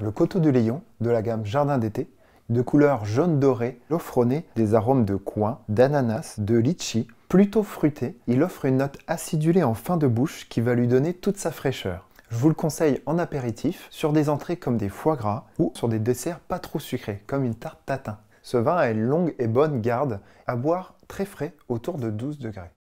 Le coteau du Lyon de la gamme Jardin d'été, de couleur jaune doré, l'offroné des arômes de coin, d'ananas, de litchi, plutôt fruité. Il offre une note acidulée en fin de bouche qui va lui donner toute sa fraîcheur. Je vous le conseille en apéritif, sur des entrées comme des foie gras ou sur des desserts pas trop sucrés, comme une tarte tatin. Ce vin a une longue et bonne garde, à boire très frais, autour de 12 degrés.